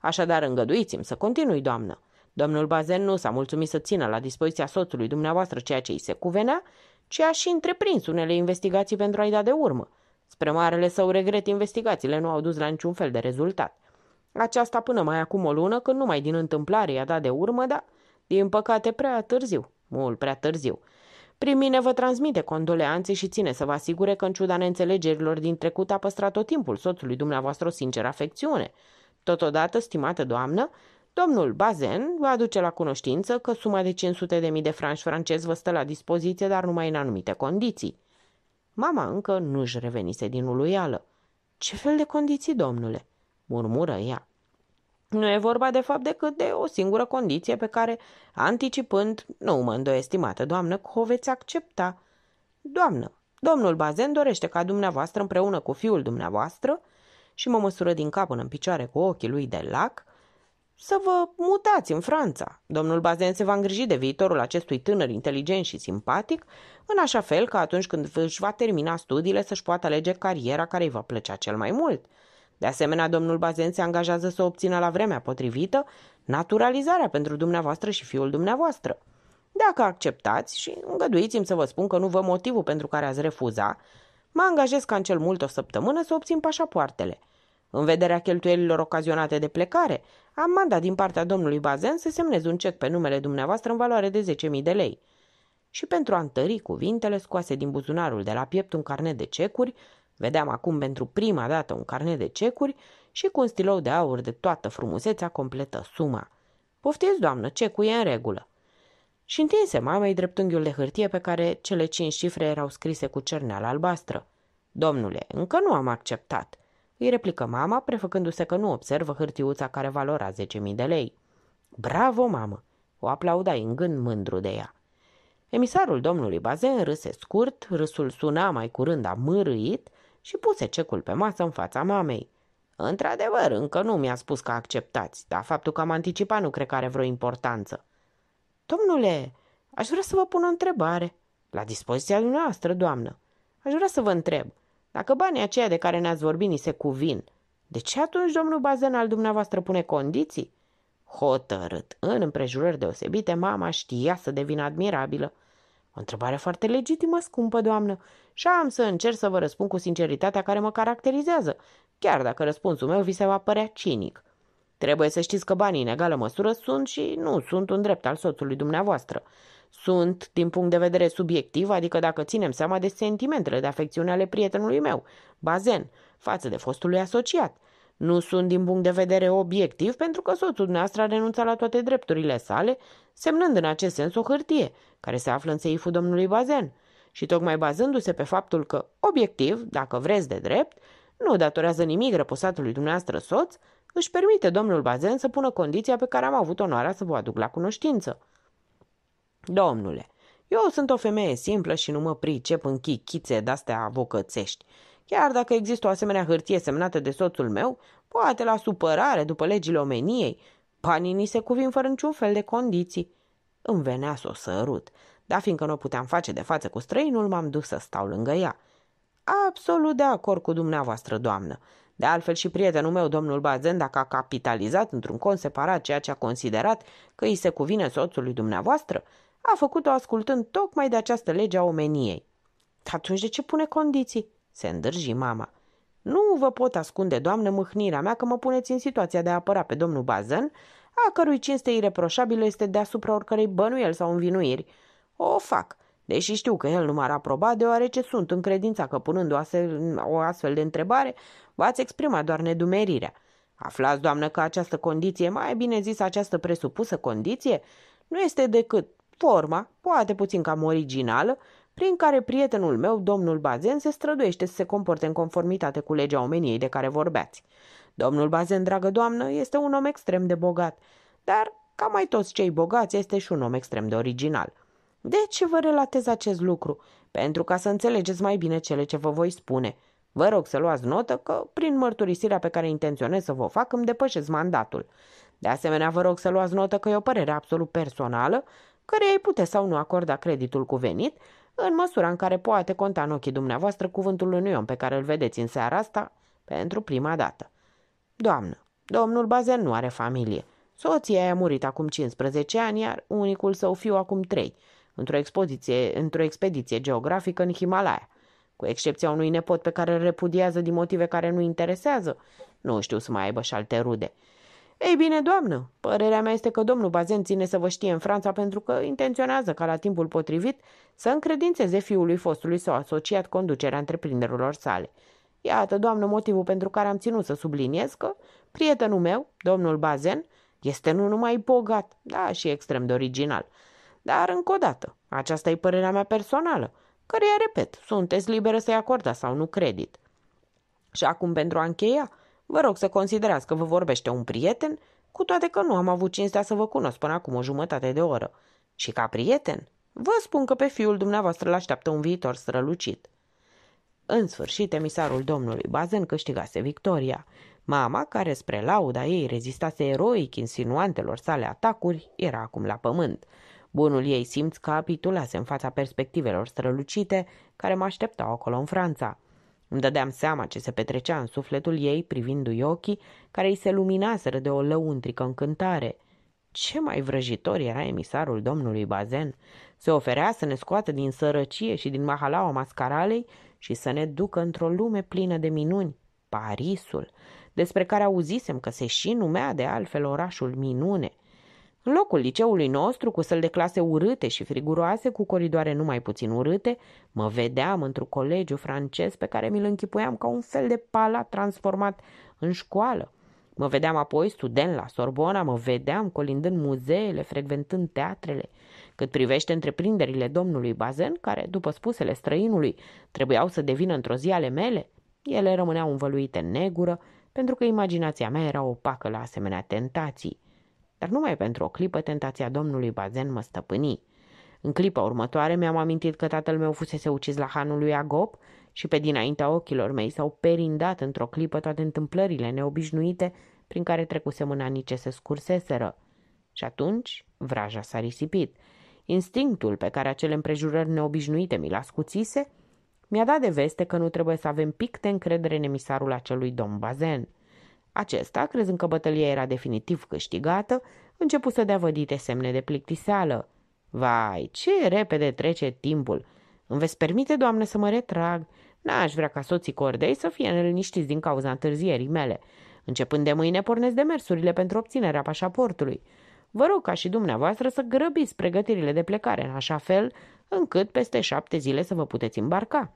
Așadar, îngăduiți-mi să continui, doamnă. Domnul Bazen nu s-a mulțumit să țină la dispoziția soțului dumneavoastră ceea ce îi se cuvenea, ci a și întreprins unele investigații pentru a-i da de urmă. Spre marele său regret, investigațiile nu au dus la niciun fel de rezultat. Aceasta până mai acum o lună, când numai din întâmplare i-a dat de urmă, dar, din păcate, prea târziu, mult prea târziu. Prin mine vă transmite condoleanțe și ține să vă asigure că, în ciuda neînțelegerilor din trecut, a păstrat tot timpul soțului dumneavoastră o sinceră afecțiune. Totodată, stimată doamnă, domnul Bazen vă aduce la cunoștință că suma de 500.000 de franci francezi vă stă la dispoziție, dar numai în anumite condiții. Mama încă nu-și revenise din uluială. Ce fel de condiții, domnule?" murmură ea. Nu e vorba de fapt decât de o singură condiție pe care, anticipând, nu mă îndoi, estimată doamnă, că o veți accepta. Doamnă, domnul Bazen dorește ca dumneavoastră împreună cu fiul dumneavoastră, și mă măsură din cap până în picioare cu ochii lui de lac, să vă mutați în Franța. Domnul Bazen se va îngriji de viitorul acestui tânăr inteligent și simpatic, în așa fel că atunci când își va termina studiile să-și poată alege cariera care îi va plăcea cel mai mult. De asemenea, domnul Bazen se angajează să obțină la vremea potrivită naturalizarea pentru dumneavoastră și fiul dumneavoastră. Dacă acceptați și îngăduiți-mi să vă spun că nu vă motivul pentru care ați refuza, mă angajez ca în cel mult o săptămână să obțin pașapoartele. În vederea cheltuielilor ocazionate de plecare, am mandat din partea domnului Bazen să semnez un cec pe numele dumneavoastră în valoare de 10.000 de lei. Și pentru a întări cuvintele, scoase din buzunarul de la piept un carnet de cecuri, vedeam acum pentru prima dată un carnet de cecuri și cu un stilou de aur de toată frumusețea completă suma. Poftiți, doamnă, cecul e în regulă. Și întinse mamei dreptunghiul de hârtie pe care cele cinci cifre erau scrise cu cerneală albastră. Domnule, încă nu am acceptat. Îi replică mama, prefăcându-se că nu observă hârtiuța care valora 10.000 de lei. Bravo, mamă! O aplauda în gând mândru de ea. Emisarul domnului Bazen râse scurt, râsul suna mai curând amârâit și puse cecul pe masă în fața mamei. Într-adevăr, încă nu mi-a spus că acceptați, dar faptul că am anticipat nu cred că are vreo importanță. Domnule, aș vrea să vă pun o întrebare. La dispoziția dumneavoastră, doamnă. Aș vrea să vă întreb. Dacă banii aceia de care ne-ați vorbit ni se cuvin, de ce atunci domnul Bazen al dumneavoastră pune condiții? Hotărât, în împrejurări deosebite, mama știa să devină admirabilă. O întrebare foarte legitimă, scumpă doamnă, și am să încerc să vă răspund cu sinceritatea care mă caracterizează, chiar dacă răspunsul meu vi se va părea cinic. Trebuie să știți că banii în egală măsură sunt și nu sunt un drept al soțului dumneavoastră sunt din punct de vedere subiectiv, adică dacă ținem seama de sentimentele de afecțiune ale prietenului meu, bazen, față de fostului asociat. Nu sunt din punct de vedere obiectiv pentru că soțul dumneavoastră a renunțat la toate drepturile sale, semnând în acest sens o hârtie, care se află în seiful domnului Bazen. Și tocmai bazându-se pe faptul că, obiectiv, dacă vreți de drept, nu datorează nimic răposatului dumneavoastră soț, își permite domnul Bazen să pună condiția pe care am avut onoarea să vă aduc la cunoștință. Domnule, eu sunt o femeie simplă și nu mă pricep în chichițe de-astea avocățești. Chiar dacă există o asemenea hârtie semnată de soțul meu, poate la supărare după legile omeniei, banii ni se cuvin fără niciun fel de condiții. Îmi venea să o sărut, dar fiindcă nu o puteam face de față cu străinul, m-am dus să stau lângă ea. Absolut de acord cu dumneavoastră, doamnă. De altfel și prietenul meu, domnul Bazen, dacă a capitalizat într-un cont separat ceea ce a considerat că îi se cuvine soțului dumneavoastră, a făcut-o ascultând tocmai de această lege a omeniei. Atunci de ce pune condiții? Se îndârji mama. Nu vă pot ascunde, doamnă, mâhnirea mea că mă puneți în situația de a apăra pe domnul Bazân, a cărui cinste ireproșabilă este deasupra oricărei bănuieli sau învinuiri. O fac, deși știu că el nu m-ar aproba, deoarece sunt în credința că punând o astfel, o astfel de întrebare, v-ați exprima doar nedumerirea. Aflați, doamnă, că această condiție, mai bine zis această presupusă condiție, nu este decât forma, poate puțin cam originală, prin care prietenul meu, domnul Bazen, se străduiește să se comporte în conformitate cu legea omeniei de care vorbeați. Domnul Bazen, dragă doamnă, este un om extrem de bogat, dar, ca mai toți cei bogați, este și un om extrem de original. De ce vă relatez acest lucru? Pentru ca să înțelegeți mai bine cele ce vă voi spune. Vă rog să luați notă că, prin mărturisirea pe care intenționez să vă fac, îmi depășesc mandatul. De asemenea, vă rog să luați notă că e o părere absolut personală care ai putea sau nu acorda creditul cuvenit, în măsura în care poate conta în ochii dumneavoastră cuvântul unui om pe care îl vedeți în seara asta pentru prima dată. Doamnă, domnul Bazen nu are familie. Soția i-a murit acum 15 ani, iar unicul său fiu acum 3, într-o, expoziție, într-o expediție geografică în Himalaya. Cu excepția unui nepot pe care îl repudiază din motive care nu interesează, nu știu să mai aibă și alte rude. Ei bine, doamnă, părerea mea este că domnul Bazen ține să vă știe în Franța pentru că intenționează ca la timpul potrivit să încredințeze fiului fostului său asociat conducerea întreprinderilor sale. Iată, doamnă, motivul pentru care am ținut să subliniez că prietenul meu, domnul Bazen, este nu numai bogat, da, și extrem de original. Dar, încă o dată, aceasta e părerea mea personală, căreia, repet, sunteți liberă să-i acorda sau nu credit. Și acum, pentru a încheia, Vă rog să considerați că vă vorbește un prieten, cu toate că nu am avut cinstea să vă cunosc până acum o jumătate de oră. Și ca prieten, vă spun că pe fiul dumneavoastră îl așteaptă un viitor strălucit. În sfârșit, emisarul domnului Bazen câștigase victoria. Mama, care spre lauda ei rezistase eroic insinuantelor sale atacuri, era acum la pământ. Bunul ei simț capitulase în fața perspectivelor strălucite care mă așteptau acolo în Franța. Îmi dădeam seama ce se petrecea în sufletul ei privindu-i ochii, care îi se luminaseră de o lăuntrică încântare. Ce mai vrăjitor era emisarul domnului Bazen! Se oferea să ne scoată din sărăcie și din mahalaua mascaralei și să ne ducă într-o lume plină de minuni, Parisul, despre care auzisem că se și numea de altfel orașul minune, în locul liceului nostru, cu săl de clase urâte și friguroase, cu coridoare numai puțin urâte, mă vedeam într-un colegiu francez pe care mi-l închipuiam ca un fel de palat transformat în școală. Mă vedeam apoi student la Sorbona, mă vedeam colindând muzeele, frecventând teatrele. Cât privește întreprinderile domnului Bazen, care, după spusele străinului, trebuiau să devină într-o zi ale mele, ele rămâneau învăluite în negură, pentru că imaginația mea era opacă la asemenea tentații – dar numai pentru o clipă tentația domnului Bazen mă stăpâni. În clipa următoare mi-am amintit că tatăl meu fusese ucis la hanul lui Agop și pe dinaintea ochilor mei s-au perindat într-o clipă toate întâmplările neobișnuite prin care trecusem în anii ce se scurseseră. Și atunci vraja s-a risipit. Instinctul pe care acele împrejurări neobișnuite mi-l ascuțise mi-a dat de veste că nu trebuie să avem pic de încredere în emisarul acelui domn Bazen – acesta, crezând că bătălia era definitiv câștigată, începu să dea vădite semne de plictiseală. Vai, ce repede trece timpul! Îmi veți permite, doamnă, să mă retrag? N-aș vrea ca soții Cordei să fie neliniștiți din cauza întârzierii mele. Începând de mâine pornesc demersurile pentru obținerea pașaportului. Vă rog ca și dumneavoastră să grăbiți pregătirile de plecare în așa fel încât peste șapte zile să vă puteți îmbarca.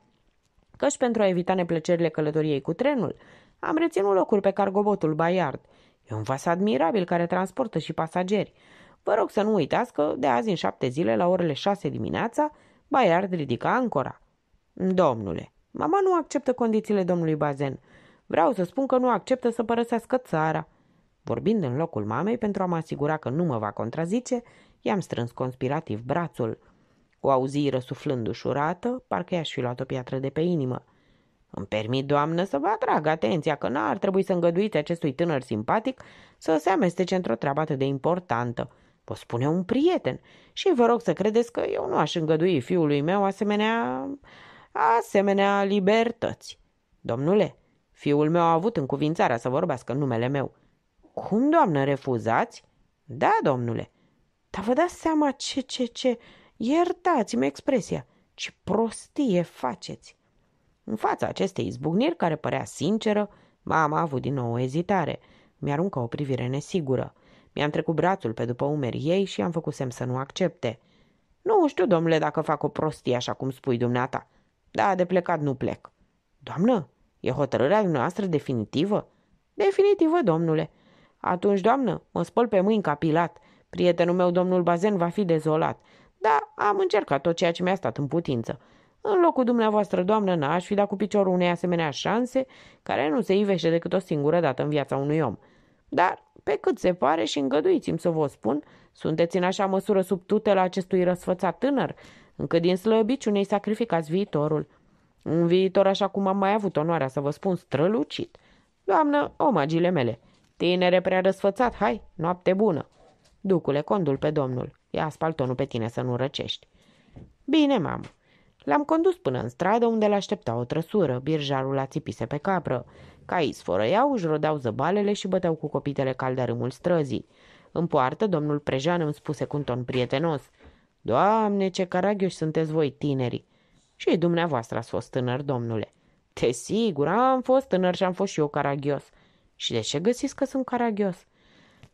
Căci pentru a evita neplăcerile călătoriei cu trenul, am reținut locuri pe cargobotul Bayard. E un vas admirabil care transportă și pasageri. Vă rog să nu uitați că de azi în șapte zile, la orele șase dimineața, Bayard ridică ancora. Domnule, mama nu acceptă condițiile domnului Bazen. Vreau să spun că nu acceptă să părăsească țara. Vorbind în locul mamei, pentru a mă asigura că nu mă va contrazice, i-am strâns conspirativ brațul. O auzi răsuflând ușurată, parcă i-aș fi luat o piatră de pe inimă. Îmi permit, doamnă, să vă atrag atenția că n-ar trebui să îngăduiți acestui tânăr simpatic să se amestece într-o treabă atât de importantă. Vă spune un prieten și vă rog să credeți că eu nu aș îngădui fiului meu asemenea... asemenea libertăți. Domnule, fiul meu a avut cuvințarea să vorbească numele meu. Cum, doamnă, refuzați? Da, domnule. Dar vă dați seama ce, ce, ce... Iertați-mi expresia. Ce prostie faceți! În fața acestei izbucniri, care părea sinceră, mama a avut din nou o ezitare. Mi-aruncă o privire nesigură. Mi-am trecut brațul pe după umeri ei și am făcut semn să nu accepte. Nu știu, domnule, dacă fac o prostie așa cum spui dumneata. Da, de plecat nu plec. Doamnă, e hotărârea dumneavoastră definitivă? Definitivă, domnule. Atunci, doamnă, mă spăl pe mâini capilat. pilat. Prietenul meu, domnul Bazen, va fi dezolat. Da, am încercat tot ceea ce mi-a stat în putință. În locul dumneavoastră, doamnă, n-aș fi dat cu piciorul unei asemenea șanse care nu se ivește decât o singură dată în viața unui om. Dar, pe cât se pare și îngăduiți-mi să vă spun, sunteți în așa măsură sub tutela acestui răsfățat tânăr, încât din slăbiciunei sacrificați viitorul. Un viitor așa cum am mai avut onoarea să vă spun strălucit. Doamnă, omagile mele, tinere prea răsfățat, hai, noapte bună. Ducule, condul pe domnul, ia spaltonul pe tine să nu răcești. Bine, mamă, L-am condus până în stradă unde l-aștepta o trăsură, birjarul a țipise pe capră. Caii sfărăiau, își rodeau zăbalele și băteau cu copitele calde râmul străzii. În poartă, domnul Prejean îmi spuse cu un ton prietenos. Doamne, ce caragioși sunteți voi, tineri! Și dumneavoastră ați fost tânăr, domnule. Te sigur, am fost tânăr și am fost și eu caragios. Și de ce găsiți că sunt caragios?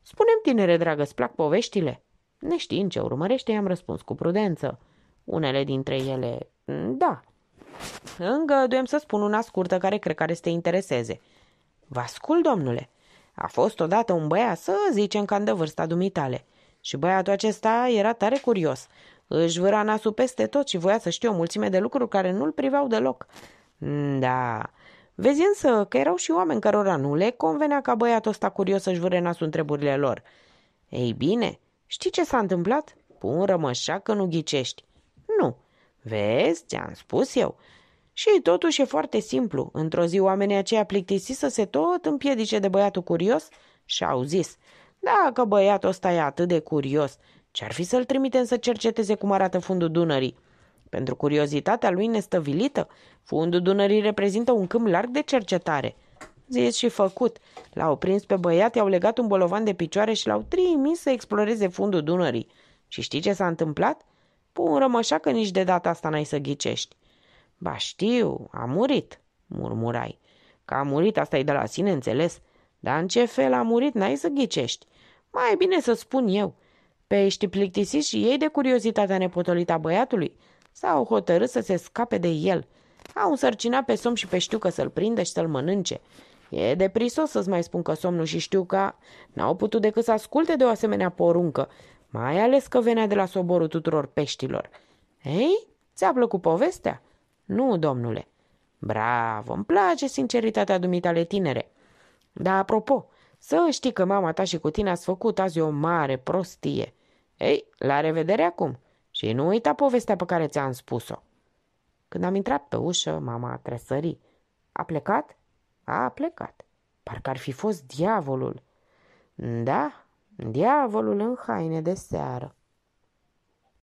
Spunem, tinere dragă, îți plac poveștile? Neștiind ce urmărește, i-am răspuns cu prudență. Unele dintre ele, mm, da. Îngăduiem să spun una scurtă care cred că are să te intereseze. Vă ascult, domnule. A fost odată un băiat, să zicem că de vârsta dumitale. Și băiatul acesta era tare curios. Își vâra nasul peste tot și voia să știe o mulțime de lucruri care nu-l priveau deloc. Mm, da. Vezi însă că erau și oameni cărora nu le convenea ca băiatul ăsta curios să-și vâre nasul întrebările lor. Ei bine, știi ce s-a întâmplat? Pun rămășa că nu ghicești. Vezi, ți-am spus eu. Și totuși e foarte simplu. Într-o zi oamenii aceia plictisi să se tot împiedice de băiatul curios și au zis, dacă băiatul ăsta e atât de curios, ce-ar fi să-l trimitem să cerceteze cum arată fundul Dunării? Pentru curiozitatea lui nestăvilită, fundul Dunării reprezintă un câmp larg de cercetare. Zis și făcut, l-au prins pe băiat, i-au legat un bolovan de picioare și l-au trimis să exploreze fundul Dunării. Și știi ce s-a întâmplat? Pun rămășa că nici de data asta n-ai să ghicești. Ba știu, a murit, murmurai. Că a murit, asta e de la sine înțeles. Dar în ce fel a murit, n-ai să ghicești. Mai bine să spun eu. Pe ești plictisit și ei de curiozitatea nepotolită a băiatului. S-au hotărât să se scape de el. Au însărcinat pe somn și pe știu că să-l prinde și să-l mănânce. E de prisos să-ți mai spun că somnul și știu că n-au putut decât să asculte de o asemenea poruncă mai ales că venea de la soborul tuturor peștilor. Ei, ți-a plăcut povestea? Nu, domnule. Bravo, îmi place sinceritatea dumitale tinere. Dar apropo, să știi că mama ta și cu tine ați făcut azi o mare prostie. Ei, la revedere acum și nu uita povestea pe care ți-am spus-o. Când am intrat pe ușă, mama a tresări. A plecat? A plecat. Parcă ar fi fost diavolul. Da, Diavolul în haine de seară